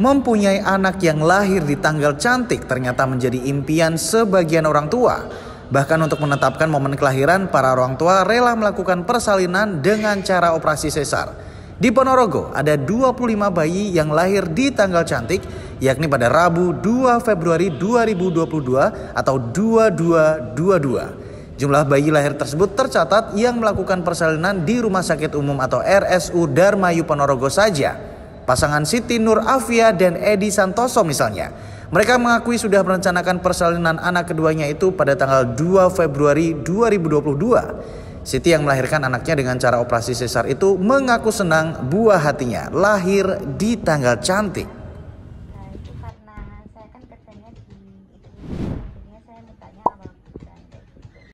mempunyai anak yang lahir di tanggal cantik ternyata menjadi impian sebagian orang tua. Bahkan untuk menetapkan momen kelahiran, para orang tua rela melakukan persalinan dengan cara operasi sesar. Di Ponorogo ada 25 bayi yang lahir di tanggal cantik, yakni pada Rabu 2 Februari 2022 atau 2222. Jumlah bayi lahir tersebut tercatat yang melakukan persalinan di Rumah Sakit Umum atau RSU Darmayu Ponorogo saja. Pasangan Siti Nur Afia dan Edi Santoso misalnya. Mereka mengakui sudah merencanakan persalinan anak keduanya itu pada tanggal 2 Februari 2022. Siti yang melahirkan anaknya dengan cara operasi sesar itu mengaku senang buah hatinya lahir di tanggal cantik.